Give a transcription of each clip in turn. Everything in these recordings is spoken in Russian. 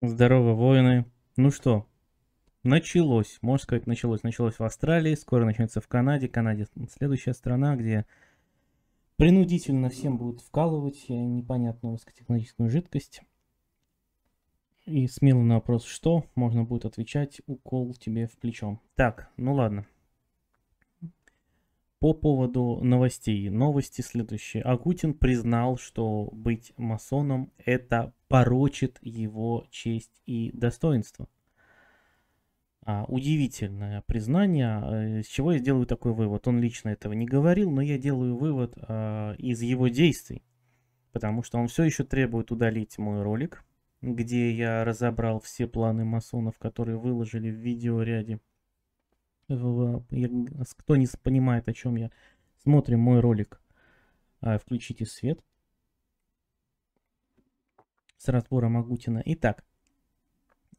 Здорово, воины. Ну что, началось, можно сказать, началось. Началось в Австралии, скоро начнется в Канаде. Канаде следующая страна, где принудительно всем будут вкалывать э, непонятную высокотехнологическую жидкость. И смело на вопрос «что?» можно будет отвечать «укол тебе в плечо». Так, ну ладно. По поводу новостей. Новости следующие. Агутин признал, что быть масоном – это порочит его честь и достоинство. А, удивительное признание, э, из чего я сделаю такой вывод. Он лично этого не говорил, но я делаю вывод а, из его действий, потому что он все еще требует удалить мой ролик, где я разобрал все планы масонов, которые выложили в видеоряде. В, я, кто не понимает, о чем я, смотрим мой ролик. А, включите свет с разбора Магутина. Итак,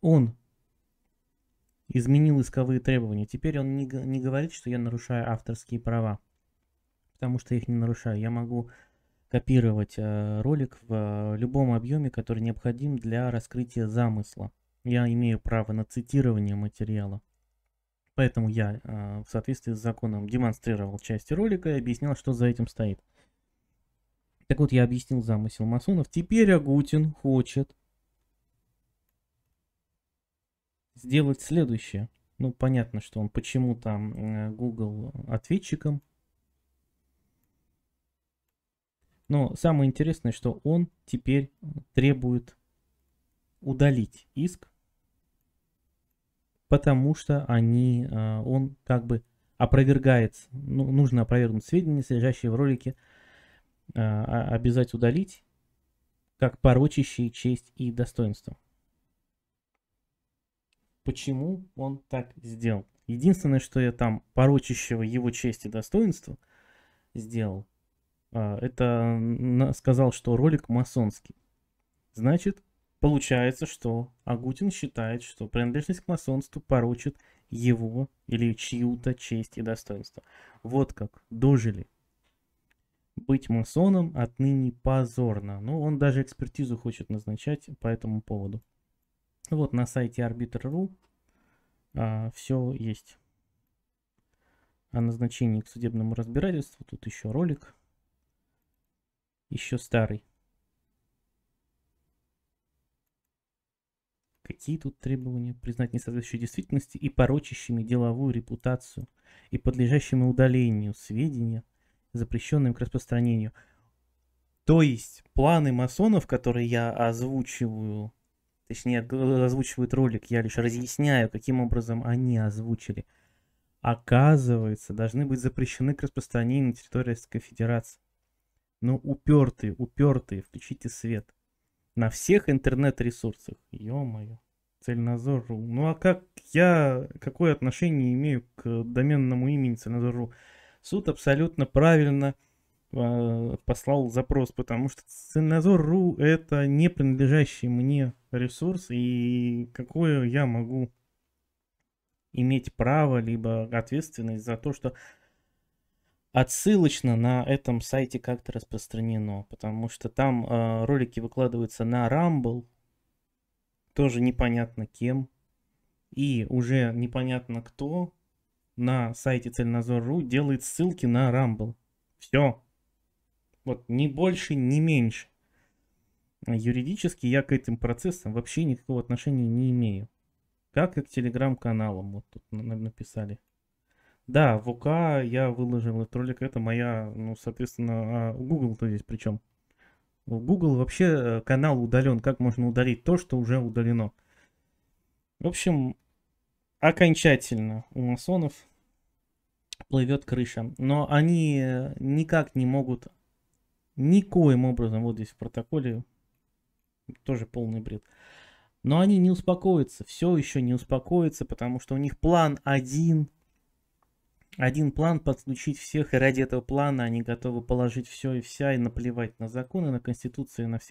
он изменил исковые требования. Теперь он не, не говорит, что я нарушаю авторские права, потому что их не нарушаю. Я могу копировать э, ролик в э, любом объеме, который необходим для раскрытия замысла. Я имею право на цитирование материала. Поэтому я э, в соответствии с законом демонстрировал часть ролика и объяснял, что за этим стоит. Так вот, я объяснил замысел масонов. Теперь Агутин хочет сделать следующее. Ну, понятно, что он почему то э, Google ответчиком. Но самое интересное, что он теперь требует удалить иск, потому что они, э, он как бы опровергает, ну, нужно опровергнуть сведения, содержащие в ролике Э, обязать удалить, как порочащие честь и достоинство. Почему он так сделал? Единственное, что я там порочащего его честь и достоинство сделал, э, это сказал, что ролик масонский. Значит, получается, что Агутин считает, что принадлежность к масонству порочит его или чью-то честь и достоинство. Вот как дожили быть масоном отныне позорно. Ну, он даже экспертизу хочет назначать по этому поводу. Вот на сайте Arbiter.ru а, все есть. О назначении к судебному разбирательству. Тут еще ролик. Еще старый. Какие тут требования? Признать несоответствующей действительности и порочащими деловую репутацию и подлежащими удалению сведения – запрещенным к распространению. То есть планы масонов, которые я озвучиваю, точнее озвучивает ролик, я лишь разъясняю, каким образом они озвучили, оказывается, должны быть запрещены к распространению на территории Российской Федерации. Но ну, упертые, упертые, включите свет. На всех интернет-ресурсах. Ё-моё. Цельнозор.ру. Ну а как я, какое отношение имею к доменному имени Цельнозор.ру? суд абсолютно правильно э, послал запрос, потому что Цензор.ру это не принадлежащий мне ресурс, и какое я могу иметь право, либо ответственность за то, что отсылочно на этом сайте как-то распространено, потому что там э, ролики выкладываются на Rumble, тоже непонятно кем, и уже непонятно кто, на сайте цельнозор.ру делает ссылки на Рамбл. Все. Вот ни больше, ни меньше. Юридически я к этим процессам вообще никакого отношения не имею. Как и к телеграм-каналам, вот тут написали. Да, в УК я выложил этот ролик, это моя, ну, соответственно, а, Google-то здесь причем. Google вообще э, канал удален, как можно удалить то, что уже удалено. В общем, окончательно у масонов плывет крыша. Но они э, никак не могут, никоим образом, вот здесь в протоколе, тоже полный бред. Но они не успокоятся, все еще не успокоятся, потому что у них план один, один план подключить всех, и ради этого плана они готовы положить все и вся, и наплевать на законы, на конституции, на всех.